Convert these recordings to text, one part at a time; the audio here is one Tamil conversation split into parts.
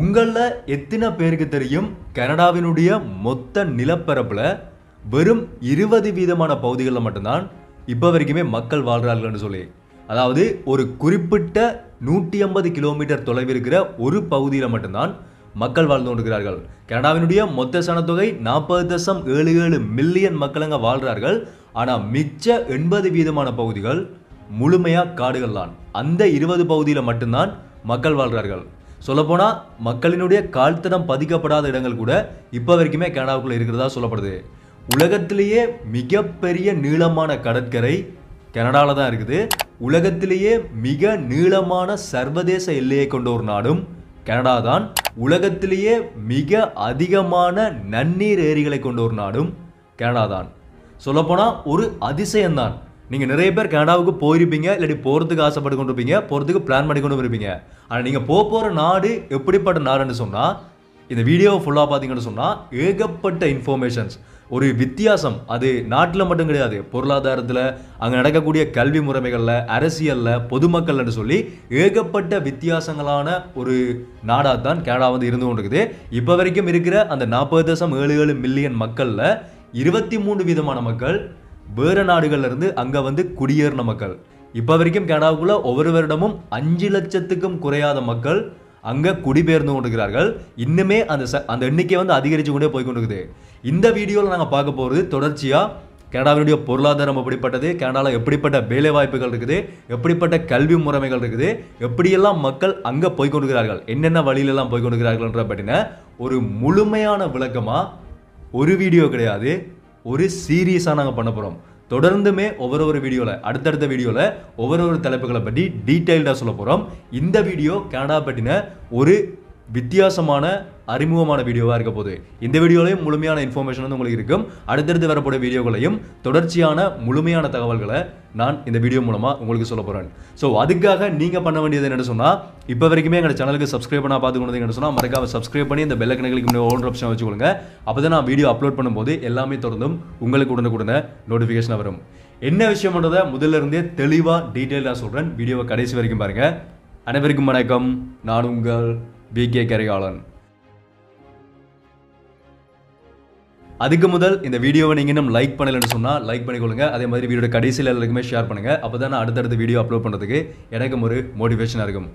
உங்களில் எத்தனை பேருக்கு தெரியும் கனடாவினுடைய மொத்த நிலப்பரப்பில் வெறும் இருபது வீதமான பகுதிகளில் மட்டும்தான் இப்போ வரைக்குமே மக்கள் வாழ்கிறார்கள்னு சொல்லி அதாவது ஒரு குறிப்பிட்ட நூற்றி ஐம்பது கிலோமீட்டர் தொலைவில் இருக்கிற ஒரு பகுதியில் மட்டும்தான் மக்கள் வாழ்ந்து கொண்டிருக்கிறார்கள் கனடாவினுடைய மொத்த சனத்தொகை நாற்பது தசம் ஏழு ஏழு மில்லியன் மக்களங்க வாழ்கிறார்கள் ஆனால் மிச்ச எண்பது வீதமான பகுதிகள் முழுமையாக காடுகள் தான் அந்த இருபது பகுதியில் மட்டும்தான் மக்கள் வாழ்கிறார்கள் சொல்லப்போனால் மக்களினுடைய கால்தடம் பதிக்கப்படாத இடங்கள் கூட இப்போ வரைக்குமே கனடாவுக்குள்ளே இருக்கிறதா சொல்லப்படுது உலகத்திலேயே மிகப்பெரிய நீளமான கடற்கரை கனடாவில் தான் இருக்குது உலகத்திலேயே மிக நீளமான சர்வதேச எல்லையை கொண்ட ஒரு நாடும் கனடா தான் உலகத்திலேயே மிக அதிகமான நன்னீர் ஏரிகளை கொண்ட ஒரு நாடும் கனடா தான் சொல்லப்போனால் ஒரு அதிசயம்தான் நீங்கள் நிறைய பேர் கனடாவுக்கு போயிருப்பீங்க இல்லாட்டி போகிறதுக்கு ஆசைப்பட்டு கொண்டு இருப்பீங்க போகிறதுக்கு பிளான் பண்ணி கொண்டு இருப்பீங்க ஆனால் நீங்கள் போக போகிற நாடு எப்படிப்பட்ட நாடுன்னு சொன்னால் இந்த வீடியோவை ஃபுல்லாக பார்த்தீங்கன்னு சொன்னால் ஏகப்பட்ட இன்ஃபர்மேஷன்ஸ் ஒரு வித்தியாசம் அது நாட்டில் மட்டும் கிடையாது பொருளாதாரத்தில் அங்கே நடக்கக்கூடிய கல்வி முறைமைகளில் அரசியலில் பொதுமக்கள்னு சொல்லி ஏகப்பட்ட வித்தியாசங்களான ஒரு நாடாக தான் கனடா வந்து இருந்து கொண்டிருக்குது இப்போ வரைக்கும் இருக்கிற அந்த நாற்பது தசம் ஏழு ஏழு மில்லியன் மக்களில் இருபத்தி மூணு விதமான மக்கள் வேறு நாடுகள்லேருந்து அங்கே வந்து குடியேறின மக்கள் இப்போ வரைக்கும் கனடாவுக்குள்ளே ஒவ்வொரு வருடமும் அஞ்சு லட்சத்துக்கும் குறையாத மக்கள் அங்கே குடிபெயர்ந்து கொண்டிருக்கிறார்கள் இன்னுமே அந்த ச அந்த எண்ணிக்கை வந்து அதிகரித்து கொண்டே போய் கொண்டிருக்குது இந்த வீடியோவில் நாங்கள் பார்க்க போகிறது தொடர்ச்சியாக கனடாவினுடைய பொருளாதாரம் எப்படிப்பட்டது கனடாவில் எப்படிப்பட்ட வேலை வாய்ப்புகள் இருக்குது எப்படிப்பட்ட கல்வி முறைமைகள் இருக்குது எப்படியெல்லாம் மக்கள் அங்கே போய்கொண்டிருக்கிறார்கள் என்னென்ன வழியிலெல்லாம் போய்கொண்டிருக்கிறார்கள்ன்ற பார்த்தீங்கன்னா ஒரு முழுமையான விளக்கமாக ஒரு வீடியோ கிடையாது ஒரு சீரியஸாக நாங்கள் பண்ண போகிறோம் தொடர்ந்துமே ஒவ்வொரு ஒரு வீடியோவில் அடுத்தடுத்த வீடியோவில் ஒவ்வொரு ஒரு தலைப்புகளை பற்றி டீட்டெயில்டாக சொல்ல போகிறோம் இந்த வீடியோ கனடா பற்றின ஒரு வித்தியாசமான அறிமுகமான வீடியோவாக இருக்க போது இந்த வீடியோலையும் முழுமையான இன்ஃபர்மேஷன் வந்து உங்களுக்கு இருக்கும் அடுத்தடுத்து வரப்போட வீடியோகளையும் தொடர்ச்சியான முழுமையான தகவல்களை நான் இந்த வீடியோ மூலமாக உங்களுக்கு சொல்ல போகிறேன் ஸோ அதுக்காக நீங்கள் பண்ண வேண்டியது என்னென்னு சொன்னால் இப்போ வரைக்குமே எங்கள் சேனலுக்கு சப்ஸ்கிரைப் பண்ணால் என்ன சொன்னால் மறக்காம சப்ஸ்கிரைப் பண்ணி இந்த பெல்லை கணக்கு முன்னாடி ஓன் ஆப்ஷன் கொடுங்க அப்போ தான் நான் வீடியோ அப்லோட் பண்ணும்போது எல்லாமே தொடர்ந்தும் உங்களுக்கு உடனுக்குடனே நோட்டிஃபிகேஷனாக வரும் என்ன விஷயம்ன்றதை பண்ணுறதை இருந்தே தெளிவாக டீட்டெயிலாக சொல்கிறேன் வீடியோவை கடைசி வரைக்கும் பாருங்கள் அனைவருக்கும் வணக்கம் நான் உங்கள் வி கே கரிகாலன் அதுக்கு முதல் இந்த வீடியோவை நீங்கள் இன்னும் லைக் பண்ணலன்னு சொன்னால் லைக் பண்ணிக்கொள்ளுங்க அதே மாதிரி வீடியோட கடைசியில் எல்லாருக்குமே ஷேர் பண்ணுங்கள் அப்போ தான் நான் அடுத்தடுத்த வீடியோ அப்லோட் பண்ணுறதுக்கு எனக்கு ஒரு மோட்டிவேஷனாக இருக்கும்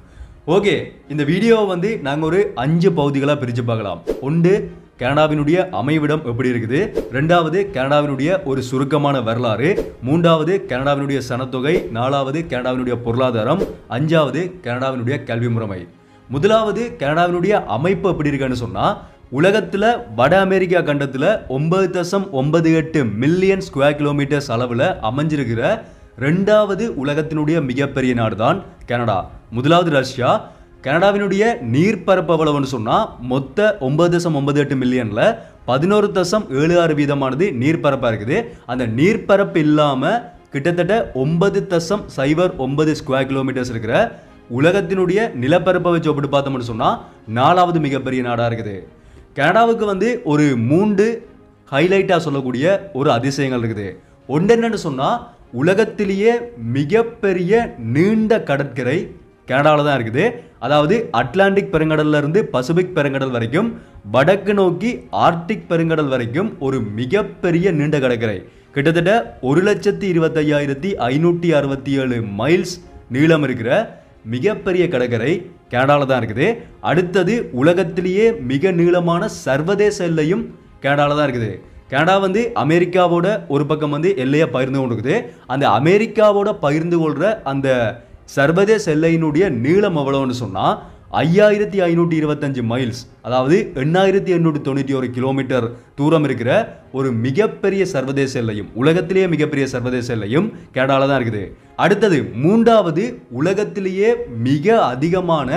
ஓகே இந்த வீடியோவை வந்து நாங்கள் ஒரு அஞ்சு பகுதிகளாக பிரித்து பார்க்கலாம் ஒன்று கனடாவினுடைய அமைவிடம் எப்படி இருக்குது ரெண்டாவது கனடாவினுடைய ஒரு சுருக்கமான வரலாறு மூன்றாவது கனடாவினுடைய சனத்தொகை நாலாவது கனடாவினுடைய பொருளாதாரம் அஞ்சாவது கனடாவினுடைய கல்வி முறைமை முதலாவது கனடாவினுடைய அமைப்பு எப்படி இருக்குன்னு சொன்னால் உலகத்தில் வட அமெரிக்கா கண்டத்தில் ஒன்பது தசம் ஒன்பது எட்டு மில்லியன் ஸ்கொயர் கிலோமீட்டர்ஸ் அளவில் அமைஞ்சிருக்கிற ரெண்டாவது உலகத்தினுடைய மிகப்பெரிய நாடு தான் கனடா முதலாவது ரஷ்யா கனடாவினுடைய நீர்ப்பரப்பு அவ்வளவுன்னு சொன்னால் மொத்த ஒன்பது தசம் ஒன்பது எட்டு மில்லியனில் பதினோரு தசம் ஏழு ஆறு வீதமானது நீர்ப்பரப்பாக இருக்குது அந்த நீர்ப்பரப்பு இல்லாமல் கிட்டத்தட்ட ஒன்பது தசம் சைபர் ஒன்பது ஸ்கொயர் கிலோமீட்டர்ஸ் இருக்கிற உலகத்தினுடைய நிலப்பரப்பை வச்சு ஒப்பிட்டு பார்த்தோம்னு சொன்னால் நாலாவது மிகப்பெரிய நாடாக இருக்குது கனடாவுக்கு வந்து ஒரு மூன்று ஹைலைட்டாக சொல்லக்கூடிய ஒரு அதிசயங்கள் இருக்குது ஒன்று என்னென்னு சொன்னால் உலகத்திலேயே மிகப்பெரிய நீண்ட கடற்கரை கனடாவில் தான் இருக்குது அதாவது அட்லாண்டிக் பெருங்கடல்லேருந்து பசிபிக் பெருங்கடல் வரைக்கும் வடக்கு நோக்கி ஆர்டிக் பெருங்கடல் வரைக்கும் ஒரு மிகப்பெரிய நீண்ட கடற்கரை கிட்டத்தட்ட ஒரு லட்சத்தி இருபத்தையாயிரத்தி ஐநூற்றி அறுபத்தி ஏழு மைல்ஸ் நீளம் இருக்கிற மிகப்பெரிய கடற்கரை கேடால தான் இருக்குது அடுத்தது உலகத்திலேயே மிக நீளமான சர்வதேச எல்லையும் கேடால தான் இருக்குது கனடா வந்து அமெரிக்காவோட ஒரு பக்கம் வந்து எல்லையாக பகிர்ந்து கொண்டு இருக்குது அந்த அமெரிக்காவோட பகிர்ந்து கொள்கிற அந்த சர்வதேச எல்லையினுடைய நீளம் எவ்வளோன்னு சொன்னால் ஐயாயிரத்தி ஐநூற்றி இருபத்தஞ்சு மைல்ஸ் அதாவது எண்ணாயிரத்தி எண்ணூற்றி தொண்ணூற்றி ஒரு கிலோமீட்டர் தூரம் இருக்கிற ஒரு மிகப்பெரிய சர்வதேச எல்லையும் உலகத்திலேயே மிகப்பெரிய சர்வதேச எல்லையும் கேடால தான் இருக்குது அடுத்தது மூன்றாவது உலகத்திலேயே மிக அதிகமான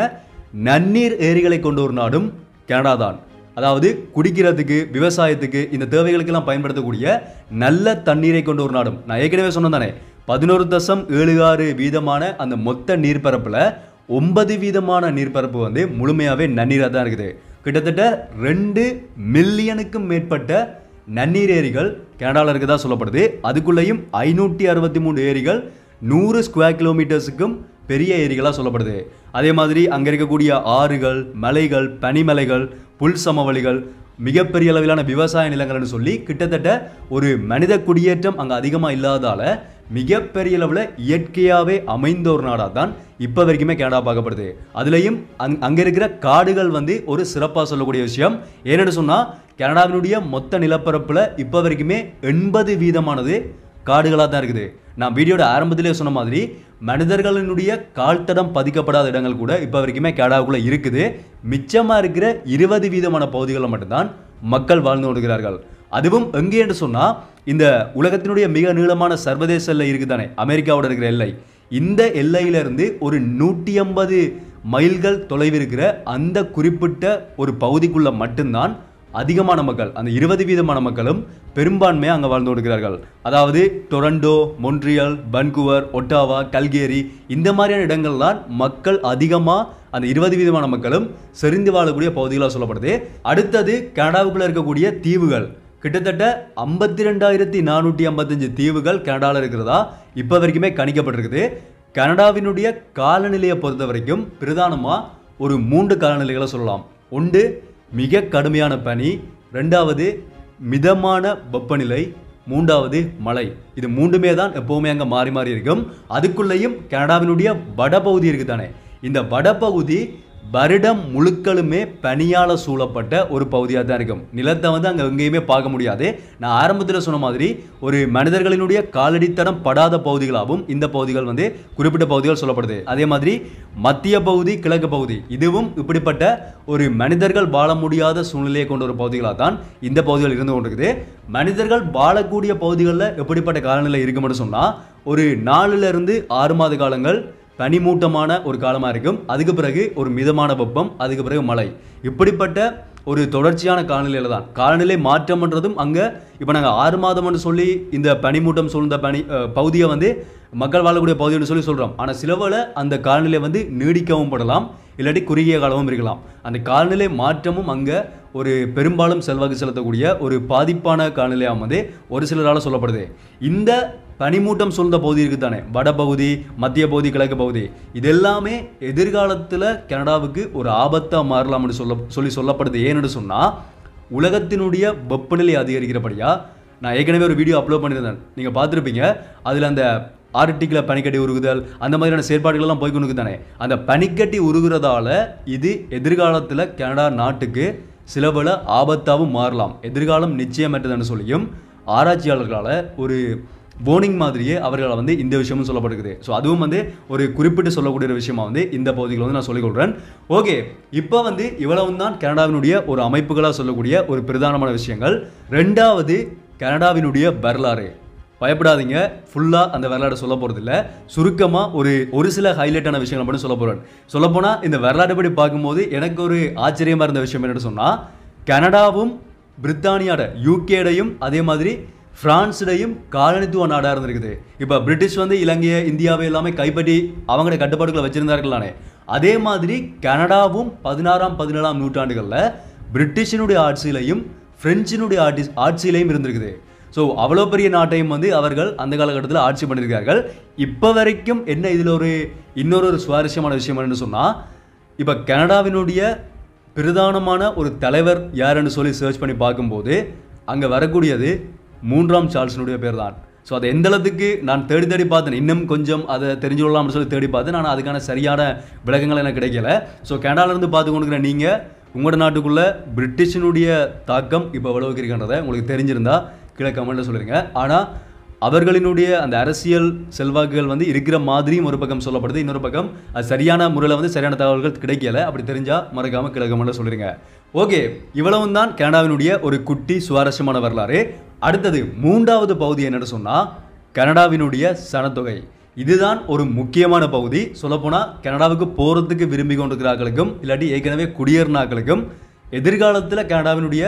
நன்னீர் ஏரிகளை கொண்ட ஒரு நாடும் கனடா தான் அதாவது குடிக்கிறதுக்கு விவசாயத்துக்கு இந்த தேவைகளுக்கெல்லாம் பயன்படுத்தக்கூடிய நல்ல தண்ணீரை கொண்ட ஒரு நாடும் நான் ஏற்கனவே சொன்னேன் தானே பதினோரு தசம் ஏழு ஆறு வீதமான அந்த மொத்த நீர் பரப்பில் ஒன்பது வீதமான நீர்ப்பரப்பு வந்து முழுமையாகவே நன்னீராக தான் இருக்குது கிட்டத்தட்ட ரெண்டு மில்லியனுக்கும் மேற்பட்ட நன்னீர் ஏரிகள் கனடாவில் இருக்கதா சொல்லப்படுது அதுக்குள்ளேயும் ஐநூற்றி அறுபத்தி மூணு ஏரிகள் நூறு ஸ்கொயர் கிலோமீட்டர்ஸுக்கும் பெரிய ஏரிகளாக சொல்லப்படுது அதே மாதிரி அங்கே இருக்கக்கூடிய ஆறுகள் மலைகள் பனிமலைகள் புல் சமவெளிகள் மிகப்பெரிய அளவிலான விவசாய நிலங்கள்னு சொல்லி கிட்டத்தட்ட ஒரு மனித குடியேற்றம் அங்கே அதிகமாக இல்லாதால் மிகப்பெரிய அளவில் இயற்கையாகவே அமைந்த ஒரு நாடாக தான் இப்போ வரைக்குமே கனடா பார்க்கப்படுது அதுலேயும் அங் அங்கே இருக்கிற காடுகள் வந்து ஒரு சிறப்பாக சொல்லக்கூடிய விஷயம் ஏன்னென்னு சொன்னால் கனடாவினுடைய மொத்த நிலப்பரப்பில் இப்போ வரைக்குமே எண்பது வீதமானது காடுகளாக தான் இருக்குது நான் வீடியோட ஆரம்பத்திலே சொன்ன மாதிரி மனிதர்களினுடைய கால்தடம் பதிக்கப்படாத இடங்கள் கூட இப்போ வரைக்குமே கனடாவுக்குள்ளே இருக்குது மிச்சமாக இருக்கிற இருபது வீதமான பகுதிகளில் மட்டும்தான் மக்கள் வாழ்ந்து கொடுக்கிறார்கள் அதுவும் எங்கே என்று சொன்னால் இந்த உலகத்தினுடைய மிக நீளமான சர்வதேச எல்லை இருக்குது தானே அமெரிக்காவோட இருக்கிற எல்லை இந்த எல்லையிலிருந்து ஒரு நூற்றி ஐம்பது மைல்கள் தொலைவில் இருக்கிற அந்த குறிப்பிட்ட ஒரு பகுதிக்குள்ளே மட்டும்தான் அதிகமான மக்கள் அந்த இருபது வீதமான மக்களும் பெரும்பான்மையாக அங்கே வாழ்ந்து கொடுக்கிறார்கள் அதாவது Toronto Montreal Vancouver Ottawa Calgary இந்த மாதிரியான இடங்கள்லாம் மக்கள் அதிகமாக அந்த இருபது வீதமான மக்களும் செறிந்து வாழக்கூடிய பகுதிகளாக சொல்லப்படுது அடுத்தது கனடாவுக்குள்ளே இருக்கக்கூடிய தீவுகள் கிட்டத்தட்ட ஐம்பத்தி ரெண்டாயிரத்தி நானூற்றி ஐம்பத்தஞ்சு தீவுகள் கனடாவில் இருக்கிறதா இப்போ வரைக்குமே கணிக்கப்பட்டிருக்குது கனடாவினுடைய காலநிலையை பொறுத்த வரைக்கும் பிரதானமாக ஒரு மூன்று காலநிலைகளை சொல்லலாம் ஒன்று மிக கடுமையான பனி ரெண்டாவது மிதமான வெப்பநிலை மூன்றாவது மலை இது மூன்றுமே தான் எப்போவுமே அங்கே மாறி மாறி இருக்கும் அதுக்குள்ளேயும் கனடாவினுடைய வடபகுதி இருக்குது தானே இந்த வடபகுதி வருடம் முழுக்களுமே பனியால் சூழப்பட்ட ஒரு பகுதியாக தான் இருக்கும் நிலத்தை வந்து அங்கே எங்கேயுமே பார்க்க முடியாது நான் ஆரம்பத்தில் சொன்ன மாதிரி ஒரு மனிதர்களினுடைய காலடித்தடம் படாத பகுதிகளாகவும் இந்த பகுதிகள் வந்து குறிப்பிட்ட பகுதிகள் சொல்லப்படுது அதே மாதிரி மத்திய பகுதி கிழக்கு பகுதி இதுவும் இப்படிப்பட்ட ஒரு மனிதர்கள் வாழ முடியாத சூழ்நிலையை கொண்ட ஒரு பகுதிகளாக தான் இந்த பகுதிகள் இருந்து கொண்டிருக்குது மனிதர்கள் வாழக்கூடிய பகுதிகளில் எப்படிப்பட்ட காலநிலை இருக்கும்னு சொன்னால் ஒரு நாலுலேருந்து ஆறு மாத காலங்கள் பனிமூட்டமான ஒரு காலமாக இருக்கும் அதுக்கு பிறகு ஒரு மிதமான வெப்பம் அதுக்கு பிறகு மழை இப்படிப்பட்ட ஒரு தொடர்ச்சியான காலநிலையில் தான் காலநிலை மாற்றம்ன்றதும் அங்கே இப்போ நாங்கள் ஆறு மாதம்னு சொல்லி இந்த பனிமூட்டம் சூழ்ந்த பனி பகுதியை வந்து மக்கள் வாழக்கூடிய பகுதின்னு சொல்லி சொல்கிறோம் ஆனால் சிலவில் அந்த காலநிலை வந்து நீடிக்கவும் படலாம் இல்லாட்டி குறுகிய காலமும் இருக்கலாம் அந்த காலநிலை மாற்றமும் அங்கே ஒரு பெரும்பாலும் செல்வாக்கு செலுத்தக்கூடிய ஒரு பாதிப்பான காலநிலையாக வந்து ஒரு சிலரால் சொல்லப்படுது இந்த பனிமூட்டம் சூழ்ந்த பகுதி இருக்குது தானே வடபகுதி மத்திய பகுதி கிழக்கு பகுதி இதெல்லாமே எதிர்காலத்தில் கனடாவுக்கு ஒரு ஆபத்தாக மாறலாம் சொல்ல சொல்லி சொல்லப்படுது ஏன்னு சொன்னால் உலகத்தினுடைய வெப்பநிலை அதிகரிக்கிறபடியாக நான் ஏற்கனவே ஒரு வீடியோ அப்லோட் பண்ணியிருந்தேன் நீங்கள் பார்த்துருப்பீங்க அதில் அந்த ஆர்டிக்கில் பனிக்கட்டி உருகுதல் அந்த மாதிரியான செயற்பாடுகள்லாம் போய் கொண்டு தானே அந்த பனிக்கட்டி உருகுறதால இது எதிர்காலத்தில் கனடா நாட்டுக்கு சிலவில் ஆபத்தாகவும் மாறலாம் எதிர்காலம் நிச்சயமற்றதுன்னு சொல்லியும் ஆராய்ச்சியாளர்களால் ஒரு போனிங் மாதிரியே அவர்களை வந்து இந்த விஷயமும் சொல்லப்படுகிறது ஸோ அதுவும் வந்து ஒரு குறிப்பிட்டு சொல்லக்கூடிய விஷயமா வந்து இந்த பகுதியில் வந்து நான் சொல்லிக்கொள்கிறேன் ஓகே இப்போ வந்து இவ்வளவு தான் கனடாவினுடைய ஒரு அமைப்புகளாக சொல்லக்கூடிய ஒரு பிரதானமான விஷயங்கள் ரெண்டாவது கனடாவினுடைய வரலாறு பயப்படாதீங்க ஃபுல்லாக அந்த வரலாறு சொல்ல போகிறதில்ல சுருக்கமாக ஒரு ஒரு சில ஹைலைட்டான விஷயங்கள் மட்டும் சொல்ல போகிறேன் சொல்லப்போனால் இந்த வரலாறு படி பார்க்கும்போது எனக்கு ஒரு ஆச்சரியமாக இருந்த விஷயம் என்னென்னு சொன்னால் கனடாவும் பிரித்தானியாட யூகேடையும் அதே மாதிரி ஃப்ரான்ஸ்டையும் காலனித்துவ நாடாக இருந்திருக்குது இப்போ பிரிட்டிஷ் வந்து இலங்கையை இந்தியாவை எல்லாமே கைப்பற்றி அவங்களோட கட்டுப்பாடுகளை வச்சுருந்தார்களானே அதே மாதிரி கனடாவும் பதினாறாம் பதினேழாம் நூற்றாண்டுகளில் பிரிட்டிஷினுடைய ஆட்சியிலையும் ஃப்ரெஞ்சினுடைய ஆட்சி ஆட்சியிலையும் இருந்திருக்குது ஸோ அவ்வளோ பெரிய நாட்டையும் வந்து அவர்கள் அந்த காலகட்டத்தில் ஆட்சி பண்ணியிருக்கார்கள் இப்போ வரைக்கும் என்ன இதில் ஒரு இன்னொரு ஒரு சுவாரஸ்யமான விஷயம் என்னென்னு சொன்னால் இப்போ கனடாவினுடைய பிரதானமான ஒரு தலைவர் யாருன்னு சொல்லி சர்ச் பண்ணி பார்க்கும்போது அங்கே வரக்கூடியது மூன்றாம் சார்ல்ஸினுடைய பேர் தான் ஸோ அதை எந்த அளவுக்கு நான் தேடி தேடி பார்த்தேன் இன்னும் கொஞ்சம் அதை தெரிஞ்சு கொள்ளலாம்னு சொல்லி தேடி பார்த்தேன் நான் அதுக்கான சரியான விளக்கங்கள் எனக்கு கிடைக்கல ஸோ கனடாவிலேருந்து பார்த்து கொண்டுக்கிற நீங்கள் உங்களோட நாட்டுக்குள்ளே பிரிட்டிஷினுடைய தாக்கம் இப்போ எவ்வளவுக்கு இருக்கின்றத உங்களுக்கு தெரிஞ்சிருந்தா கீழே கமெண்ட்டில் சொல்லிடுங்க ஆனால் அவர்களினுடைய அந்த அரசியல் செல்வாக்குகள் வந்து இருக்கிற மாதிரியும் ஒரு பக்கம் சொல்லப்படுது இன்னொரு பக்கம் அது சரியான முறையில் வந்து சரியான தகவல்கள் கிடைக்கல அப்படி தெரிஞ்சால் மறக்காமல் கிழக்கமெல்லாம் சொல்லிடுங்க ஓகே இவ்வளவும் தான் கனடாவினுடைய ஒரு குட்டி சுவாரஸ்யமான வரலாறு அடுத்தது மூன்றாவது பகுதி என்னென்னு சொன்னால் கனடாவினுடைய சனத்தொகை இதுதான் ஒரு முக்கியமான பகுதி சொல்லப்போனால் கனடாவுக்கு போகிறதுக்கு விரும்பி கொண்டிருக்கிறார்களுக்கும் இல்லாட்டி ஏற்கனவே குடியேறினாக்களுக்கும் எதிர்காலத்தில் கனடாவினுடைய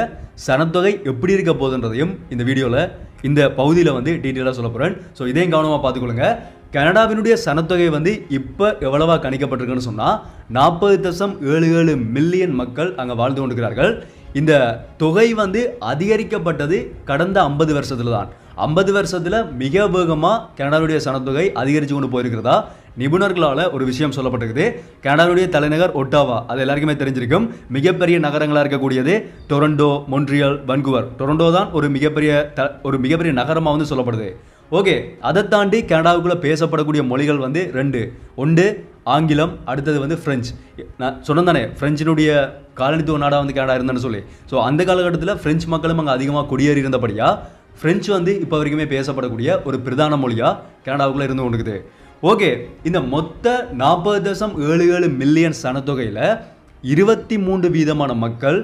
சனத்தொகை எப்படி இருக்க போகுதுன்றதையும் இந்த வீடியோவில் இந்த பகுதியில் வந்து டீட்டெயிலாக சொல்ல போகிறேன் ஸோ இதையும் கவனமாக பார்த்துக்கொள்ளுங்க கனடாவினுடைய சனத்தொகை வந்து இப்போ எவ்வளவா கணிக்கப்பட்டிருக்குன்னு சொன்னால் நாற்பது தசம் ஏழு ஏழு மில்லியன் மக்கள் அங்கே வாழ்ந்து கொண்டிருக்கிறார்கள் இந்த தொகை வந்து அதிகரிக்கப்பட்டது கடந்த ஐம்பது வருஷத்தில் தான் ஐம்பது வருஷத்தில் மிக வேகமாக கனடாவுடைய சனத்தொகை அதிகரித்து கொண்டு போயிருக்கிறதா நிபுணர்களால் ஒரு விஷயம் சொல்லப்பட்டிருக்குது கனடாவுடைய தலைநகர் ஒட்டாவா அது எல்லாருக்குமே தெரிஞ்சிருக்கும் மிகப்பெரிய நகரங்களாக இருக்கக்கூடியது டொரண்டோ மொன்ட்ரியல் வன்குவர் டொரண்டோ தான் ஒரு மிகப்பெரிய த ஒரு மிகப்பெரிய நகரமாக வந்து சொல்லப்படுது ஓகே அதை தாண்டி கனடாவுக்குள்ளே பேசப்படக்கூடிய மொழிகள் வந்து ரெண்டு ஒன்று ஆங்கிலம் அடுத்தது வந்து ஃப்ரெஞ்ச் நான் சொன்ன தானே ஃப்ரெஞ்சினுடைய காலனித்துவ நாடாக வந்து கனடா இருந்தேன்னு சொல்லி ஸோ அந்த காலகட்டத்தில் ஃப்ரெஞ்சு மக்களும் அங்கே அதிகமாக குடியேறி இருந்தபடியாக ஃப்ரெஞ்சு வந்து இப்போ வரைக்குமே பேசப்படக்கூடிய ஒரு பிரதான மொழியாக கனடாவுக்குள்ளே இருந்து கொண்டுக்குது ஓகே இந்த மொத்த நாற்பது தசம் ஏழு ஏழு மில்லியன் சனத்தொகையில் இருபத்தி மூன்று வீதமான மக்கள்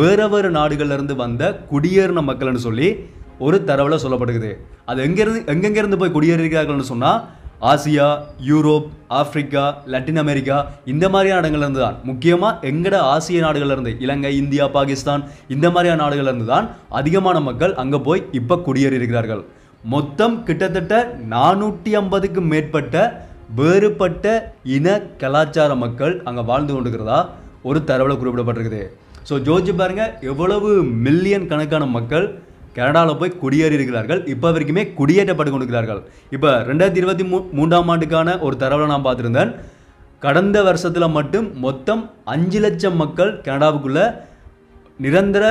வேற வேறு நாடுகள்லேருந்து வந்த குடியேறின மக்கள்னு சொல்லி ஒரு தரவில் சொல்லப்படுகிறது அது எங்கேருந்து எங்கெங்கேருந்து போய் குடியேறியிருக்கிறார்கள்னு சொன்னால் Asia Europe Africa Latin America இந்த மாதிரியான இடங்கள்லேருந்து தான் முக்கியமாக எங்கட ஆசிய நாடுகள்லேருந்து இலங்கை இந்தியா பாகிஸ்தான் இந்த மாதிரியான நாடுகள்லேருந்து தான் அதிகமான மக்கள் அங்கே போய் இப்போ குடியேறியிருக்கிறார்கள் மொத்தம் கிட்டத்தட்ட நானூற்றி ஐம்பதுக்கும் மேற்பட்ட வேறுபட்ட இன கலாச்சார மக்கள் அங்கே வாழ்ந்து கொண்டிருக்கிறதா ஒரு தரவில் குறிப்பிடப்பட்டிருக்குது ஸோ ஜோஜி பாருங்கள் எவ்வளவு மில்லியன் கணக்கான மக்கள் கனடாவில் போய் குடியேறி இருக்கிறார்கள் இப்போ வரைக்குமே குடியேற்றப்பட்டு கொண்டிருக்கிறார்கள் இப்போ ரெண்டாயிரத்தி இருபத்தி மூ மூன்றாம் ஆண்டுக்கான ஒரு தரவில் நான் பார்த்துருந்தேன் கடந்த வருஷத்தில் மட்டும் மொத்தம் அஞ்சு லட்சம் மக்கள் கனடாவுக்குள்ளே நிரந்தர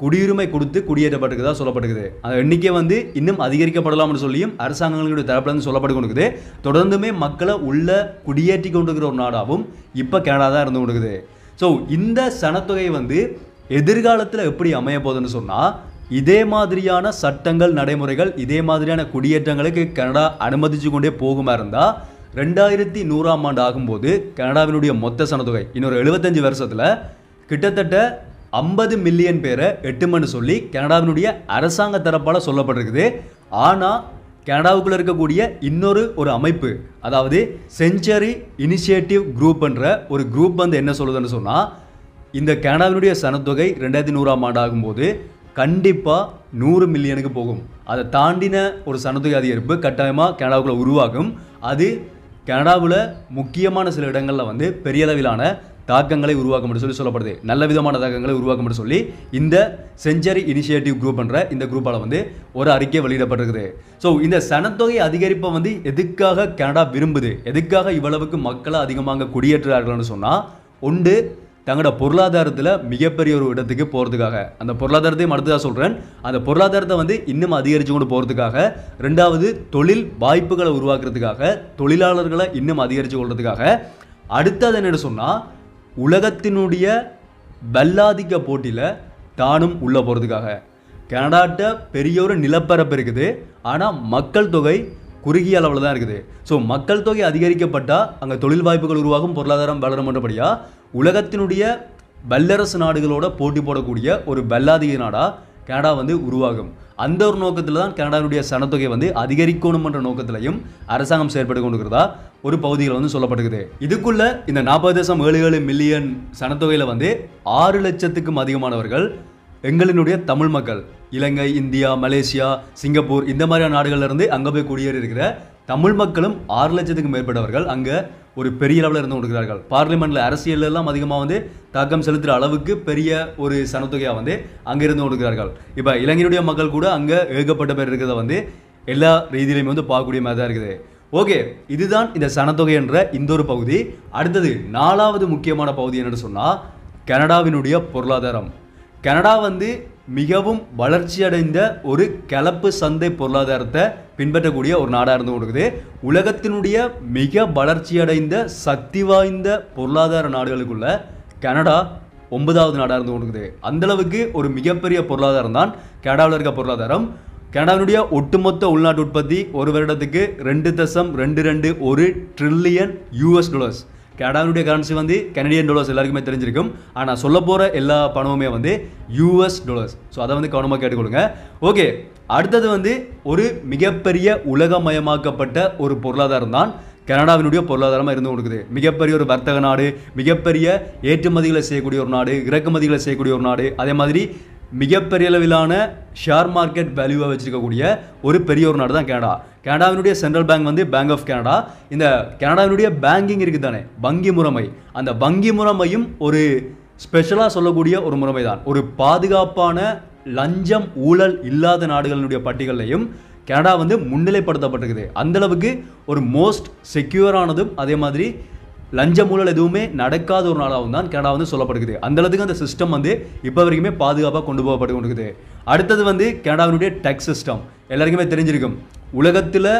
குடியுரிமை கொடுத்து குடியேற்றப்பட்டிருக்கதாக சொல்லப்பட்டுக்குது அந்த எண்ணிக்கை வந்து இன்னும் அதிகரிக்கப்படலாம்னு சொல்லியும் அரசாங்கங்களுடைய தரப்புலேருந்து சொல்லப்பட்டு கொண்டுக்குது தொடர்ந்துமே மக்களை உள்ள குடியேற்றி கொண்டிருக்கிற ஒரு நாடாகவும் இப்போ கனடா தான் இருந்து கொண்டுக்குது ஸோ இந்த சனத்தொகை வந்து எதிர்காலத்தில் எப்படி அமைய போகுதுன்னு சொன்னால் இதே மாதிரியான சட்டங்கள் நடைமுறைகள் இதே மாதிரியான குடியேற்றங்களுக்கு கனடா அனுமதிச்சு கொண்டே போகுமா இருந்தால் ரெண்டாயிரத்தி நூறாம் ஆண்டு ஆகும்போது கனடாவினுடைய மொத்த சனத்தொகை இன்னொரு எழுபத்தஞ்சு வருஷத்தில் கிட்டத்தட்ட ஐம்பது மில்லியன் பேரை எட்டுமன்னு சொல்லி கனடாவினுடைய அரசாங்க தரப்பால் சொல்லப்பட்டிருக்குது ஆனால் கனடாவுக்குள்ளே இருக்கக்கூடிய இன்னொரு ஒரு அமைப்பு அதாவது செஞ்சுரி இனிஷியேட்டிவ் குரூப்ன்ற ஒரு குரூப் வந்து என்ன சொல்லுதுன்னு சொன்னால் இந்த கனடாவினுடைய சனத்தொகை ரெண்டாயிரத்தி நூறாம் ஆண்டு ஆகும்போது கண்டிப்பாக நூறு மில்லியனுக்கு போகும் அதை தாண்டின ஒரு சனத்தொகை அதிகரிப்பு கட்டாயமாக கனடாவுக்குள்ளே உருவாகும் அது கனடாவில் முக்கியமான சில இடங்களில் வந்து பெரிய அளவிலான தாக்கங்களை உருவாக்க முடியும் சொல்லி சொல்லப்படுது நல்ல விதமான தாக்கங்களை உருவாக்க முடியும் சொல்லி இந்த செஞ்சரி இனிஷியேட்டிவ் குரூப் என்ற இந்த குரூப்பால் வந்து ஒரு அறிக்கை வெளியிடப்பட்டிருக்குது ஸோ இந்த சனத்தொகை அதிகரிப்பை வந்து எதுக்காக கனடா விரும்புது எதுக்காக இவ்வளவுக்கு மக்களை அதிகமாக குடியேற்றுறார்கள்னு சொன்னால் ஒன்று தங்களோட பொருளாதாரத்தில் மிகப்பெரிய ஒரு இடத்துக்கு போகிறதுக்காக அந்த பொருளாதாரத்தையும் அடுத்ததாக சொல்கிறேன் அந்த பொருளாதாரத்தை வந்து இன்னும் அதிகரித்து கொண்டு போகிறதுக்காக ரெண்டாவது தொழில் வாய்ப்புகளை உருவாக்குறதுக்காக தொழிலாளர்களை இன்னும் அதிகரித்து கொள்றதுக்காக அடுத்தது என்னென்னு சொன்னால் உலகத்தினுடைய வல்லாதிக்க போட்டியில் தானும் உள்ளே போகிறதுக்காக கனடாட்ட பெரிய ஒரு நிலப்பரப்பு இருக்குது ஆனால் மக்கள் தொகை குறுகிய அளவில் தான் இருக்குது ஸோ மக்கள் தொகை அதிகரிக்கப்பட்டால் அங்கே தொழில் வாய்ப்புகள் உருவாகும் பொருளாதாரம் வளரும் என்றபடியாக உலகத்தினுடைய வல்லரசு நாடுகளோட போட்டி போடக்கூடிய ஒரு வல்லாதிக நாடாக கனடா வந்து உருவாகும் அந்த ஒரு நோக்கத்தில் தான் கனடாவினுடைய சனத்தொகை வந்து அதிகரிக்கணுமன்ற நோக்கத்திலையும் அரசாங்கம் செயற்பட்டு கொண்டிருக்கிறதா ஒரு பகுதியில் வந்து சொல்லப்பட்டுக்குது இதுக்குள்ளே இந்த நாற்பது தசம் ஏழு ஏழு மில்லியன் சனத்தொகையில் வந்து ஆறு லட்சத்துக்கும் அதிகமானவர்கள் எங்களினுடைய தமிழ் மக்கள் இலங்கை இந்தியா மலேசியா சிங்கப்பூர் இந்த மாதிரியான நாடுகள்லேருந்து அங்கே போய் குடியேறி இருக்கிற தமிழ் மக்களும் ஆறு லட்சத்துக்கு மேற்பட்டவர்கள் அங்கே ஒரு பெரிய அளவில் இருந்து கொடுக்குறார்கள் பார்லிமெண்ட்டில் அரசியலெல்லாம் அதிகமாக வந்து தாக்கம் செலுத்துகிற அளவுக்கு பெரிய ஒரு சனத்தொகையாக வந்து அங்கே இருந்து கொடுக்குறார்கள் இப்போ இளைஞருடைய மக்கள் கூட அங்கே ஏகப்பட்ட பேர் இருக்கிறத வந்து எல்லா ரீதியிலையுமே வந்து பார்க்கக்கூடிய மாதிரி தான் இருக்குது ஓகே இதுதான் இந்த சனத்தொகை என்ற இந்த ஒரு பகுதி அடுத்தது நாலாவது முக்கியமான பகுதி என்னென்னு சொன்னால் கனடாவினுடைய பொருளாதாரம் கனடா வந்து மிகவும் வளர்ச்சி அடைந்த ஒரு கலப்பு சந்தை பொருளாதாரத்தை பின்பற்றக்கூடிய ஒரு நாடாக இருந்து கொடுக்குது உலகத்தினுடைய மிக வளர்ச்சி அடைந்த சக்தி வாய்ந்த பொருளாதார நாடுகளுக்குள்ள கனடா ஒன்பதாவது நாடாக இருந்து கொடுக்குது அந்தளவுக்கு ஒரு மிகப்பெரிய பொருளாதாரம் தான் கனடாவில் இருக்க பொருளாதாரம் கனடாவினுடைய ஒட்டுமொத்த உள்நாட்டு உற்பத்தி ஒரு வருடத்துக்கு ரெண்டு தசம் ரெண்டு ரெண்டு ஒரு ட்ரில்லியன் யூஎஸ் டாலர்ஸ் கனடாவுடைய கரன்சி வந்து கனடியன் டாலர்ஸ் எல்லாருக்குமே தெரிஞ்சிருக்கும் ஆனால் சொல்ல போகிற எல்லா பணமுமே வந்து யூஎஸ் டாலர்ஸ் ஸோ அதை வந்து கவனமாக கேட்டுக்கொள்ளுங்க ஓகே அடுத்தது வந்து ஒரு மிகப்பெரிய உலகமயமாக்கப்பட்ட ஒரு பொருளாதாரம் தான் கனடாவினுடைய பொருளாதாரமாக இருந்து கொடுக்குது மிகப்பெரிய ஒரு வர்த்தக நாடு மிகப்பெரிய ஏற்றுமதிகளை செய்யக்கூடிய ஒரு நாடு இறக்குமதிகளை செய்யக்கூடிய ஒரு நாடு அதே மாதிரி மிகப்பெரிய அளவிலான ஷேர் மார்க்கெட் வேல்யூவாக வச்சுருக்கக்கூடிய ஒரு பெரிய ஒரு நாடு தான் கனடா கனடாவினுடைய சென்ட்ரல் பேங்க் வந்து பேங்க் ஆஃப் கனடா இந்த கனடாவினுடைய பேங்கிங் இருக்குது தானே வங்கி முறைமை அந்த வங்கி முறைமையும் ஒரு ஸ்பெஷலாக சொல்லக்கூடிய ஒரு முறைமை தான் ஒரு பாதுகாப்பான லஞ்சம் ஊழல் இல்லாத நாடுகளினுடைய பட்டியலையும் கனடா வந்து முன்னிலைப்படுத்தப்பட்டிருக்குது அந்தளவுக்கு ஒரு மோஸ்ட் செக்யூரானதும் அதே மாதிரி லஞ்ச ஊழல் எதுவுமே நடக்காத ஒரு நாளாகவும் தான் கனடா வந்து சொல்லப்படுகிறது அந்த அளவுக்கு அந்த சிஸ்டம் வந்து இப்போ வரைக்குமே பாதுகாப்பாக கொண்டு போகப்பட்டு கொண்டிருக்குது அடுத்தது வந்து கனடாவினுடைய டேக்ஸ் சிஸ்டம் எல்லாருக்குமே தெரிஞ்சிருக்கும் உலகத்தில்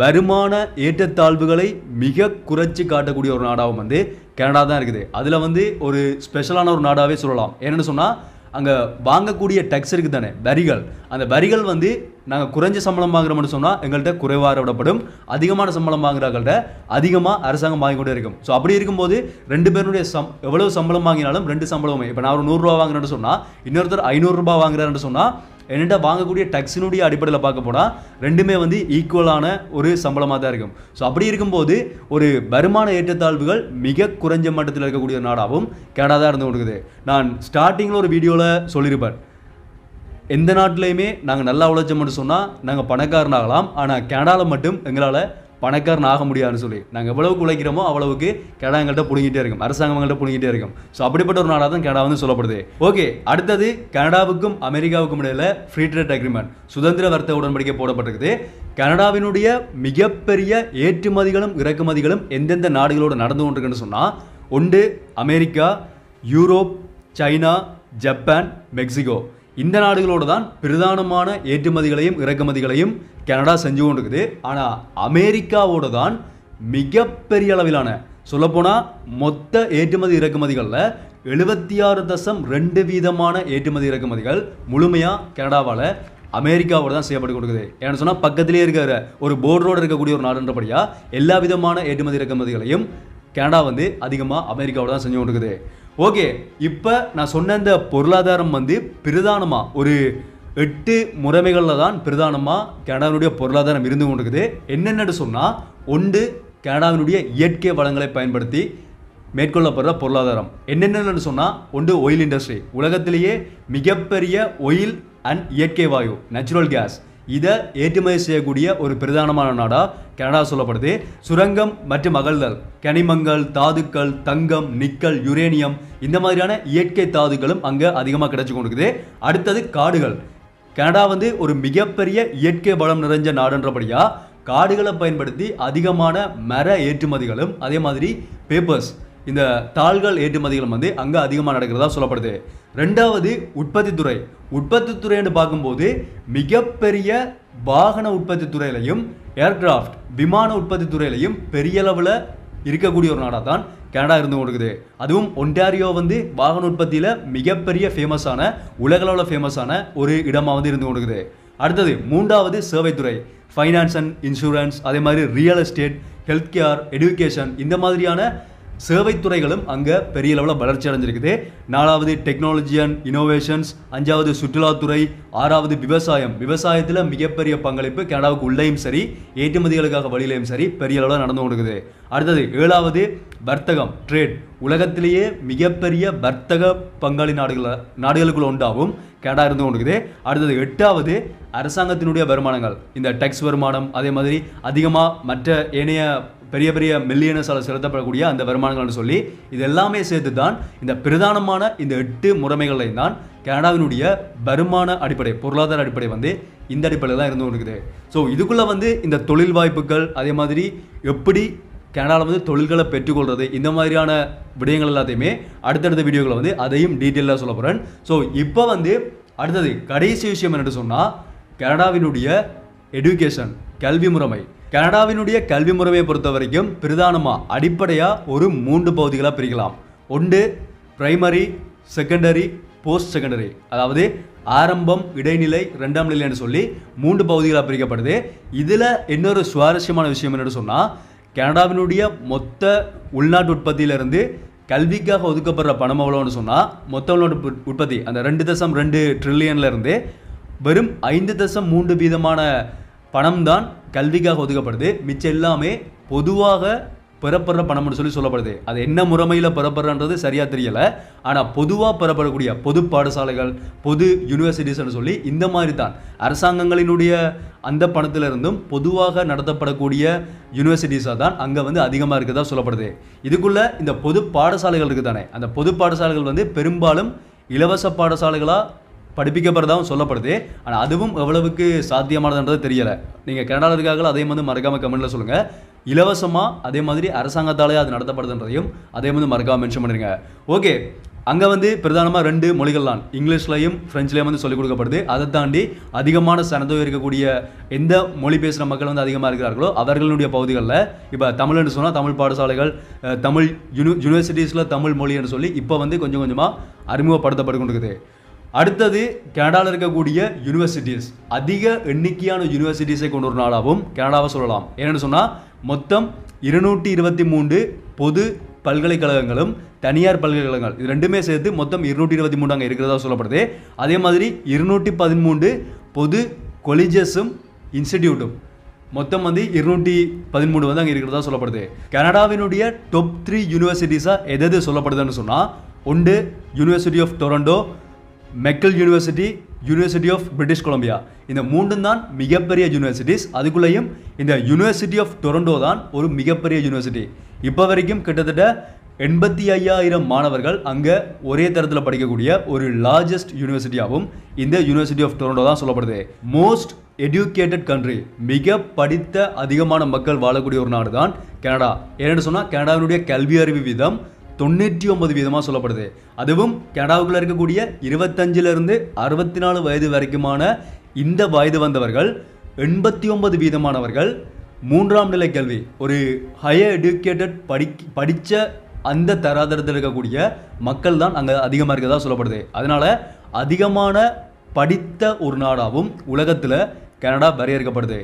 வருமான ஏற்றத்தாழ்வுகளை மிக குறைச்சி காட்டக்கூடிய ஒரு நாடாகவும் வந்து கனடா தான் இருக்குது அதில் வந்து ஒரு ஸ்பெஷலான ஒரு நாடாகவே சொல்லலாம் என்னென்னு சொன்னால் அங்கே வாங்கக்கூடிய டேக்ஸ் இருக்குது தானே வரிகள் அந்த வரிகள் வந்து நாங்கள் குறைஞ்ச சம்பளம் வாங்குறோம்னு சொன்னால் எங்கள்கிட்ட குறைவாக விடப்படும் அதிகமான சம்பளம் வாங்குறாங்கள்ட்ட அதிகமாக அரசாங்கம் வாங்கி கொண்டே இருக்கும் ஸோ அப்படி இருக்கும்போது ரெண்டு பேருடைய சம் எவ்வளோ சம்பளம் வாங்கினாலும் ரெண்டு சம்பளம் இப்போ நான் ஒரு நூறுரூவா வாங்குறேன்னு சொன்னால் இன்னொருத்தர் ஐநூறுரூபா வாங்குறாருன்னு சொன்னால் என்கிட்ட வாங்கக்கூடிய டக்ஸினுடைய அடிப்படையில் பார்க்க போனால் ரெண்டுமே வந்து ஈக்குவலான ஒரு சம்பளமாக தான் இருக்கும் ஸோ அப்படி இருக்கும்போது ஒரு வருமான ஏற்றத்தாழ்வுகள் மிக குறைஞ்ச மட்டத்தில் இருக்கக்கூடிய நாடாகவும் கனடா தான் இருந்து கொடுக்குது நான் ஸ்டார்டிங்கில் ஒரு வீடியோவில் சொல்லியிருப்பேன் எந்த நாட்டிலையுமே நாங்கள் நல்லா உழைச்சோம்னு சொன்னால் நாங்கள் பணக்காரனாகலாம் ஆனால் கனடாவில் மட்டும் எங்களால் பணக்காரன் ஆக முடியாதுன்னு சொல்லி நாங்கள் எவ்வளவு உழைக்கிறோமோ அவ்வளவுக்கு கெடா எங்கள்கிட்ட பிடுங்கிட்டே இருக்கும் அரசாங்கங்கள்ட்ட புழுங்கிட்டே இருக்கும் ஸோ அப்படிப்பட்ட ஒரு நாடாக தான் கனடா வந்து சொல்லப்படுது ஓகே அடுத்தது கனடாவுக்கும் அமெரிக்காவுக்கும் இடையில் ஃப்ரீ ட்ரேட் அக்ரிமெண்ட் சுதந்திர வர்த்தக உடன்படிக்கை போடப்பட்டிருக்குது கனடாவினுடைய மிகப்பெரிய ஏற்றுமதிகளும் இறக்குமதிகளும் எந்தெந்த நாடுகளோடு நடந்து கொண்டிருக்குன்னு சொன்னால் ஒன்று America Europe China Japan Mexico இந்த நாடுகளோடு தான் பிரதானமான ஏற்றுமதிகளையும் இறக்குமதிகளையும் கனடா செஞ்சு கொண்டிருக்குது ஆனால் அமெரிக்காவோடு தான் மிகப்பெரிய அளவிலான சொல்லப்போனால் மொத்த ஏற்றுமதி இறக்குமதிகளில் எழுபத்தி ஆறு தசம் ரெண்டு வீதமான ஏற்றுமதி இறக்குமதிகள் முழுமையாக கனடாவால் அமெரிக்காவோட தான் செய்யப்பட்டு கொடுக்குது ஏன்னு சொன்னால் பக்கத்திலே இருக்கிற ஒரு போர்டரோடு இருக்கக்கூடிய ஒரு நாடுன்றபடியாக எல்லா விதமான ஏற்றுமதி இறக்குமதிகளையும் கனடா வந்து அதிகமாக அமெரிக்காவோட தான் செஞ்சு கொண்டிருக்குது ஓகே இப்போ நான் சொன்ன இந்த பொருளாதாரம் வந்து பிரதானமாக ஒரு எட்டு முறைமைகளில் தான் பிரதானமாக கனடாவினுடைய பொருளாதாரம் இருந்து கொண்டிருக்குது என்னென்னு சொன்னால் ஒன்று கனடாவினுடைய இயற்கை வளங்களை பயன்படுத்தி மேற்கொள்ளப்படுற பொருளாதாரம் என்னென்னு சொன்னால் ஒன்று ஒயில் இண்டஸ்ட்ரி உலகத்திலேயே மிகப்பெரிய ஒயில் அண்ட் இயற்கை வாயு நேச்சுரல் கேஸ் இதை ஏற்றுமதி செய்யக்கூடிய ஒரு பிரதானமான நாடாக கனடா சொல்லப்படுது சுரங்கம் மற்றும் மகள்தல் கனிமங்கள் தாதுக்கள் தங்கம் நிக்கல் யுரேனியம் இந்த மாதிரியான இயற்கை தாதுக்களும் அங்கே அதிகமாக கிடைச்சி கொண்டிருக்குது அடுத்தது காடுகள் கனடா வந்து ஒரு மிகப்பெரிய இயற்கை வளம் நிறைஞ்ச நாடுன்றபடியாக காடுகளை பயன்படுத்தி அதிகமான மர ஏற்றுமதிகளும் அதே மாதிரி பேப்பர்ஸ் இந்த தாள்கள் ஏற்றுமதிகளும் வந்து அங்கே அதிகமாக நடக்கிறதா சொல்லப்படுது ரெண்டாவது உற்பத்தி துறை உற்பத்தி துறைன்னு பார்க்கும்போது மிகப்பெரிய வாகன உற்பத்தி துறையிலையும் ஏர்கிராஃப்ட் விமான உற்பத்தி துறையிலையும் பெரிய அளவில் இருக்கக்கூடிய ஒரு நாடாக தான் கனடா இருந்து கொடுக்குது அதுவும் ஒன்டாரியோ வந்து வாகன உற்பத்தியில் மிகப்பெரிய ஃபேமஸான உலகளவில் ஃபேமஸான ஒரு இடமாக வந்து இருந்து கொடுக்குது அடுத்தது மூன்றாவது சேவைத்துறை ஃபைனான்ஸ் அண்ட் இன்சூரன்ஸ் அதே மாதிரி real estate health care education இந்த மாதிரியான சேவைத்துறைகளும் அங்கே பெரிய லெவலில் வளர்ச்சி அடைஞ்சிருக்குது நாலாவது டெக்னாலஜி அண்ட் இனோவேஷன்ஸ் அஞ்சாவது சுற்றுலாத்துறை ஆறாவது விவசாயம் விவசாயத்தில் மிகப்பெரிய பங்களிப்பு கனடாவுக்கு உள்ளேயும் சரி ஏற்றுமதிகளுக்காக வழியிலையும் சரி பெரிய அளவில் நடந்து கொடுக்குது அடுத்தது ஏழாவது வர்த்தகம் ட்ரேட் உலகத்திலேயே மிகப்பெரிய வர்த்தக பங்காளி நாடுகள நாடுகளுக்குள்ள உண்டாகும் கனடா இருந்து கொண்டிருக்குது அடுத்தது எட்டாவது அரசாங்கத்தினுடைய வருமானங்கள் இந்த டெக்ஸ் வருமானம் அதே மாதிரி அதிகமாக மற்ற ஏனைய பெரிய பெரிய மில்லியனர்ஸால் செலுத்தப்படக்கூடிய அந்த வருமானங்கள்னு சொல்லி இது எல்லாமே சேர்த்து தான் இந்த பிரதானமான இந்த எட்டு முறைமைகளையும் தான் கனடாவினுடைய வருமான அடிப்படை பொருளாதார அடிப்படை வந்து இந்த அடிப்படையில் தான் இருந்து இருக்குது ஸோ இதுக்குள்ளே வந்து இந்த தொழில் வாய்ப்புகள் அதே மாதிரி எப்படி கனடாவில் வந்து தொழில்களை பெற்றுக்கொள்வது இந்த மாதிரியான விடயங்கள் எல்லாத்தையுமே அடுத்தடுத்த வீடியோக்களை வந்து அதையும் டீட்டெயிலாக சொல்ல போகிறேன் ஸோ இப்போ வந்து அடுத்தது கடைசி விஷயம் என்னென்னு சொன்னால் கனடாவினுடைய எடுகேஷன் கல்வி முறைமை கனடாவினுடைய கல்வி முறையை பொறுத்த வரைக்கும் பிரதானமாக அடிப்படையாக ஒரு மூன்று பகுதிகளாக பிரிக்கலாம் ஒன்று பிரைமரி செகண்டரி போஸ்ட் செகண்டரி அதாவது ஆரம்பம் இடைநிலை ரெண்டாம் நிலை என்று சொல்லி மூன்று பகுதிகளாக பிரிக்கப்படுது இதில் இன்னொரு சுவாரஸ்யமான விஷயம் என்னென்னு சொன்னால் கனடாவினுடைய மொத்த உள்நாட்டு உற்பத்தியிலிருந்து கல்விக்காக ஒதுக்கப்படுற பணம் எவ்வளோன்னு சொன்னால் மொத்த உள்நாட்டு உற்பத்தி அந்த ரெண்டு தசம் ரெண்டு ட்ரில்லியன்லேருந்து வெறும் ஐந்து தசம் மூன்று வீதமான பணம் தான் கல்விக்காக ஒதுக்கப்படுது மிச்சம் எல்லாமே பொதுவாக பெறப்படுற பணம்னு சொல்லி சொல்லப்படுது அது என்ன முறைமையில் பெறப்படுறன்றது சரியாக தெரியலை ஆனால் பொதுவாக பெறப்படக்கூடிய பொது பாடசாலைகள் பொது யூனிவர்சிட்டிஸ்னு சொல்லி இந்த மாதிரி தான் அரசாங்கங்களினுடைய அந்த பணத்திலிருந்தும் பொதுவாக நடத்தப்படக்கூடிய யூனிவர்சிட்டிஸாக தான் அங்கே வந்து அதிகமாக இருக்கிறதா சொல்லப்படுது இதுக்குள்ளே இந்த பொது பாடசாலைகள் இருக்குது தானே அந்த பொது பாடசாலைகள் வந்து பெரும்பாலும் இலவச பாடசாலைகளாக படிப்பிக்கப்படுறதாகவும் சொல்லப்படுது ஆனால் அதுவும் எவ்வளவுக்கு சாத்தியமானதுன்றது தெரியலை நீங்கள் கனடாவில் இருக்காங்களோ அதையும் வந்து மறக்காமல் கமெண்ட்டில் சொல்லுங்கள் இலவசமாக அதே மாதிரி அரசாங்கத்தாலே அது நடத்தப்படுதுன்றதையும் அதே வந்து மறக்காமல் மென்ஷன் பண்ணிடுங்க ஓகே அங்கே வந்து பிரதானமாக ரெண்டு மொழிகள்லாம் இங்கிலீஷ்லையும் ஃப்ரெஞ்சுலையும் வந்து சொல்லிக் கொடுக்கப்படுது அதை தாண்டி அதிகமான சனதோ இருக்கக்கூடிய எந்த மொழி பேசுகிற மக்கள் வந்து அதிகமாக இருக்கிறார்களோ அவர்களுடைய பகுதிகளில் இப்போ தமிழ்னு சொன்னால் தமிழ் பாடசாலைகள் தமிழ் யூனி யூனிவர்சிட்டிஸில் தமிழ் மொழி என்று சொல்லி இப்போ வந்து கொஞ்சம் கொஞ்சமாக அறிமுகப்படுத்தப்பட்டு கொண்டிருக்குது அடுத்தது கனடாவில் இருக்கக்கூடிய யூனிவர்சிட்டிஸ் அதிக எண்ணிக்கையான யூனிவர்சிட்டிஸை கொண்டு ஒரு நாளாகவும் கனடாவை சொல்லலாம் என்னென்னு சொன்னால் மொத்தம் இருநூற்றி இருபத்தி மூன்று பொது பல்கலைக்கழகங்களும் தனியார் பல்கலைக்கழகங்கள் இது ரெண்டுமே சேர்த்து மொத்தம் இருநூற்றி இருபத்தி மூணு அங்கே இருக்கிறதா சொல்லப்படுது அதே மாதிரி இருநூற்றி பதிமூன்று பொது கொலிஜஸும் இன்ஸ்டிடியூட்டும் மொத்தம் வந்து இருநூற்றி பதிமூணு வந்து அங்கே இருக்கிறதா சொல்லப்படுது கனடாவினுடைய டாப் த்ரீ யூனிவர்சிட்டிஸாக எது எது சொல்லப்படுதுன்னு சொன்னால் ஒன்று University of Toronto McGill university university of British Columbia இந்த மூன்றும் தான் மிகப்பெரிய யூனிவர்சிட்டிஸ் அதுக்குள்ளேயும் இந்த யூனிவர்சிட்டி ஆஃப் டொரண்டோ தான் ஒரு மிகப்பெரிய யூனிவர்சிட்டி இப்போ வரைக்கும் கிட்டத்தட்ட எண்பத்தி ஐயாயிரம் மாணவர்கள் அங்கே ஒரே தரத்தில் படிக்கக்கூடிய ஒரு லார்ஜஸ்ட் யூனிவர்சிட்டியாகவும் இந்த யூனிவர்சிட்டி ஆஃப் டொரண்டோ தான் சொல்லப்படுது மோஸ்ட் எடியூகேட்டட் கண்ட்ரி மிக படித்த அதிகமான மக்கள் வாழக்கூடிய ஒரு நாடு தான் கனடா ஏன்னு சொன்னால் கனடாவினுடைய கல்வி அறிவு விதம் தொண்ணூற்றி ஒன்பது வீதமாக சொல்லப்படுது அதுவும் கனடாவுக்குள்ள இருக்கக்கூடிய இருபத்தஞ்சிலிருந்து அறுபத்தி நாலு வயது வரைக்குமான இந்த வயது வந்தவர்கள் எண்பத்தி ஒன்பது வீதமானவர்கள் மூன்றாம் நிலை கல்வி ஒரு ஹையர் எடுக்கேட்டட் படி படித்த அந்த தராதரத்தில் இருக்கக்கூடிய மக்கள் தான் அங்கே அதிகமாக இருக்கிறதா சொல்லப்படுது அதனால் அதிகமான படித்த ஒரு நாடாகவும் உலகத்தில் கனடா வரையறுக்கப்படுது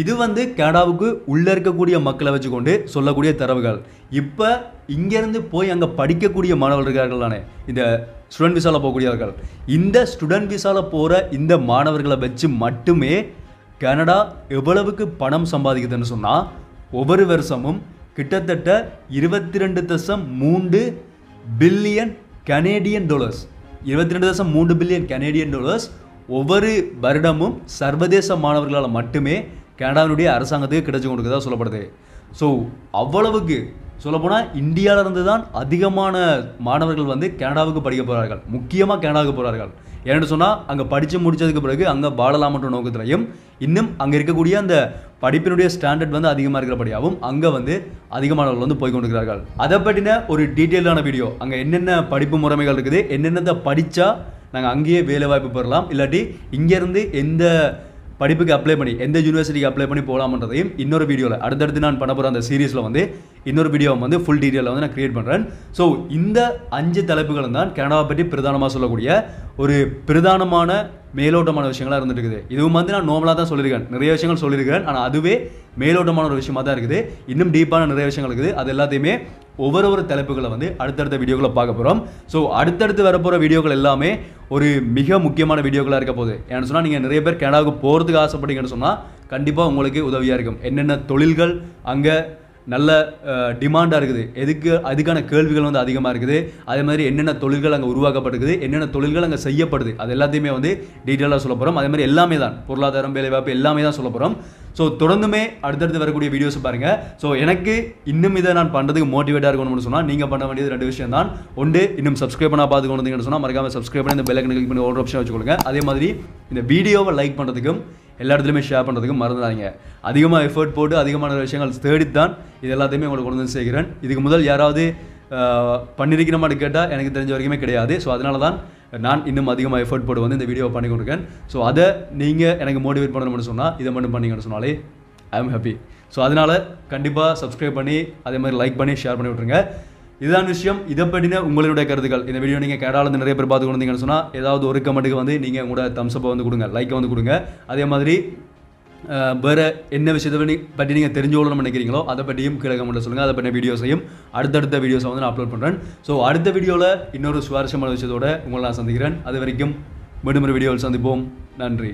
இது வந்து கனடாவுக்கு உள்ளே இருக்கக்கூடிய மக்களை வச்சுக்கொண்டு சொல்லக்கூடிய தரவுகள் இப்போ இங்கேருந்து போய் அங்கே படிக்கக்கூடிய மாணவர்கள் இருக்கார்கள்தானே இந்த ஸ்டூடெண்ட் விசாவில் போகக்கூடியவர்கள் இந்த ஸ்டூடெண்ட் விசாவில் போகிற இந்த மாணவர்களை வச்சு மட்டுமே கனடா எவ்வளவுக்கு பணம் சம்பாதிக்குதுன்னு சொன்னால் ஒவ்வொரு வருஷமும் கிட்டத்தட்ட இருபத்தி ரெண்டு தசம் மூன்று பில்லியன் கனேடியன் டாலர்ஸ் இருபத்தி ரெண்டு தசம் மூன்று பில்லியன் கனேடியன் டாலர்ஸ் ஒவ்வொரு வருடமும் சர்வதேச மாணவர்களால் மட்டுமே கனடாவினுடைய அரசாங்கத்துக்கு கிடைச்சி கொண்டிருக்கதா சொல்லப்படுது ஸோ அவ்வளவுக்கு சொல்லப்போனால் இந்தியாவிலிருந்து தான் அதிகமான மாணவர்கள் வந்து கனடாவுக்கு படிக்க போகிறார்கள் முக்கியமாக கனடாவுக்கு போகிறார்கள் ஏன்னு சொன்னால் அங்கே படித்து முடித்ததுக்கு பிறகு அங்கே வாழலாமன்ற நோக்கத்திலையும் இன்னும் அங்கே இருக்கக்கூடிய அந்த படிப்பினுடைய ஸ்டாண்டர்ட் வந்து அதிகமாக இருக்கிறபடியாகவும் அங்கே வந்து அதிகமானவர்கள் வந்து போய் கொண்டிருக்கிறார்கள் அதை பற்றின ஒரு டீட்டெயிலான வீடியோ அங்கே என்னென்ன படிப்பு முறைமைகள் இருக்குது என்னென்னதை படித்தா நாங்கள் அங்கேயே வேலை வாய்ப்பு பெறலாம் இல்லாட்டி இங்கேருந்து எந்த படிப்புக்கு அப்ளை பண்ணி எந்த யூனிவர்சிட்டிக்கு அப்ளை பண்ணி போகலாமன்றதையும் இன்னொரு வீடியோவில் அடுத்தடுத்து நான் பண்ண போகிற அந்த சீரீஸில் வந்து இன்னொரு வீடியோவை வந்து ஃபுல் டீட்டெயிலில் வந்து நான் கிரியேட் பண்ணுறேன் ஸோ இந்த அஞ்சு தலைப்புகளும் தான் கனடாவை பற்றி பிரதானமாக சொல்லக்கூடிய ஒரு பிரதானமான மேலோட்டமான விஷயங்களாக இருந்துட்டு இருக்குது இதுவும் வந்து நான் நோமலாக தான் சொல்லியிருக்கேன் நிறைய விஷயங்கள் சொல்லியிருக்கேன் ஆனால் அதுவே மேலோட்டமான ஒரு விஷயமாக தான் இருக்குது இன்னும் டீப்பான நிறைய விஷயங்கள் இருக்குது அது எல்லாத்தையுமே ஒவ்வொரு ஒரு தலைப்புகளை வந்து அடுத்தடுத்த வீடியோக்களை பார்க்க போகிறோம் ஸோ அடுத்தடுத்து வரப்போகிற வீடியோக்கள் எல்லாமே ஒரு மிக முக்கியமான வீடியோக்களாக இருக்க போகுது ஏன்னு சொன்னால் நீங்கள் நிறைய பேர் கனடாவுக்கு போகிறதுக்கு ஆசைப்படுங்கன்னு சொன்னால் கண்டிப்பாக உங்களுக்கு உதவியாக இருக்கும் என்னென்ன தொழில்கள் அங்கே நல்ல டிமாண்டாக இருக்குது எதுக்கு அதுக்கான கேள்விகள் வந்து அதிகமாக இருக்குது அதே மாதிரி என்னென்ன தொழில்கள் அங்கே உருவாக்கப்படுது என்னென்ன தொழில்கள் அங்கே செய்யப்படுது அது எல்லாத்தையுமே வந்து டீட்டெயிலாக சொல்ல போகிறோம் அதே மாதிரி எல்லாமே தான் பொருளாதாரம் வேலைவாய்ப்பு எல்லாமே தான் சொல்ல போகிறோம் ஸோ தொடர்ந்துமே அடுத்தடுத்து வரக்கூடிய வீடியோஸ் பாருங்கள் ஸோ எனக்கு இன்னும் இதை நான் பண்ணுறதுக்கு மோட்டிவேட்டாக இருக்கணும்னு சொன்னால் நீங்கள் பண்ண வேண்டியது ரெண்டு விஷயம் தான் ஒன்று இன்னும் சப்ஸ்கிரைப் பண்ணால் பார்த்துக்கணுன்னு சொன்னால் மறக்காமல் சப்ஸ்கிரைப் பண்ணி இந்த பெல் கிளிக் பண்ணி ஒரு ஆப்ஷன் வச்சுக்கொள்ளுங்க அதே மாதிரி இந்த வீடியோவை லைக் பண்ணுறதுக்கும் எல்லா இடத்துலையுமே ஷேர் பண்ணுறதுக்கு மறந்துடாதீங்க அதிகமாக எஃபர்ட் போட்டு அதிகமான விஷயங்கள் தேடித்தான் இது எல்லாத்தையுமே உங்களுக்கு கொண்டு வந்து சேர்க்கிறேன் இதுக்கு முதல் யாராவது பண்ணியிருக்கிற மாதிரி கேட்டால் எனக்கு தெரிஞ்ச வரைக்குமே கிடையாது ஸோ அதனால தான் நான் இன்னும் அதிகமாக எஃபர்ட் போட்டு வந்து இந்த வீடியோவை பண்ணி கொடுக்கேன் ஸோ அதை நீங்கள் எனக்கு மோட்டிவேட் பண்ணணும்னு சொன்னால் இதை மட்டும் பண்ணிங்கன்னு சொன்னாலே ஐ ஆம் ஹாப்பி ஸோ அதனால் கண்டிப்பாக சப்ஸ்கிரைப் பண்ணி அதே மாதிரி லைக் பண்ணி ஷேர் பண்ணி விட்ருங்க இதுதான் விஷயம் இதை பற்றின உங்களுடைய கருத்துக்கள் இந்த வீடியோ நீங்கள் கேடாலேருந்து நிறைய பேர் பார்த்து வந்தீங்கன்னு சொன்னால் ஏதாவது ஒரு கமெண்ட்டுக்கு வந்து நீங்கள் உங்களோட தம்ஸ்அப்பை வந்து கொடுங்க லைக்கை வந்து கொடுங்க அதே மாதிரி வேறு என்ன விஷயத்தை பற்றி நீங்கள் தெரிஞ்சுக்கொள்ளணும் நினைக்கிறீங்களோ அதை பற்றியும் கீழே கமெண்ட்டில் சொல்லுங்கள் அதை பற்றின வீடியோஸையும் அடுத்தடுத்த வீடியோஸை வந்து நான் அப்லோட் பண்ணுறேன் ஸோ அடுத்த வீடியோவில் இன்னொரு சுவாரஸ்யமான விஷயத்தோடு உங்களை நான் சந்திக்கிறேன் அது வரைக்கும் மீண்டும் ஒரு வீடியோவில் சந்திப்போம் நன்றி